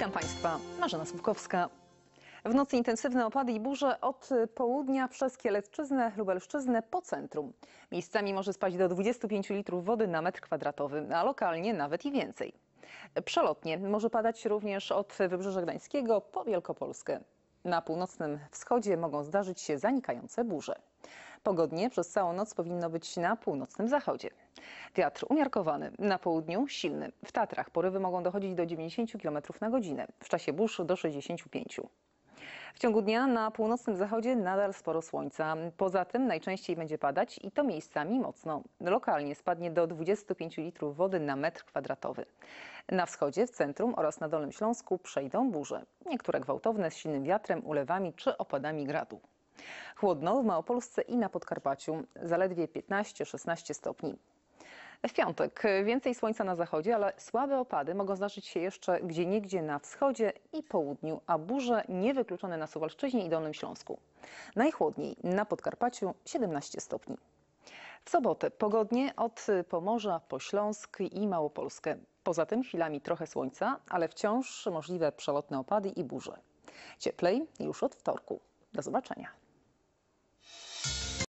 Witam Państwa, Marzena Słupkowska. W nocy intensywne opady i burze od południa przez Kielecczyznę, Lubelszczyznę po centrum. Miejscami może spaść do 25 litrów wody na metr kwadratowy, a lokalnie nawet i więcej. Przelotnie może padać również od Wybrzeża Gdańskiego po Wielkopolskę. Na północnym wschodzie mogą zdarzyć się zanikające burze. Pogodnie przez całą noc powinno być na północnym zachodzie. Wiatr umiarkowany, na południu silny. W Tatrach porywy mogą dochodzić do 90 km na godzinę, w czasie burz do 65. W ciągu dnia na północnym zachodzie nadal sporo słońca. Poza tym najczęściej będzie padać i to miejscami mocno. Lokalnie spadnie do 25 litrów wody na metr kwadratowy. Na wschodzie, w centrum oraz na Dolnym Śląsku przejdą burze. Niektóre gwałtowne z silnym wiatrem, ulewami czy opadami gradu. Chłodno w Małopolsce i na Podkarpaciu, zaledwie 15-16 stopni. W piątek więcej słońca na zachodzie, ale słabe opady mogą zdarzyć się jeszcze gdzie niegdzie na wschodzie i południu, a burze niewykluczone na Suwalszczyźnie i Dolnym Śląsku. Najchłodniej na Podkarpaciu 17 stopni. W sobotę pogodnie od Pomorza po Śląsk i Małopolskę. Poza tym chwilami trochę słońca, ale wciąż możliwe przelotne opady i burze. Cieplej już od wtorku. Do zobaczenia.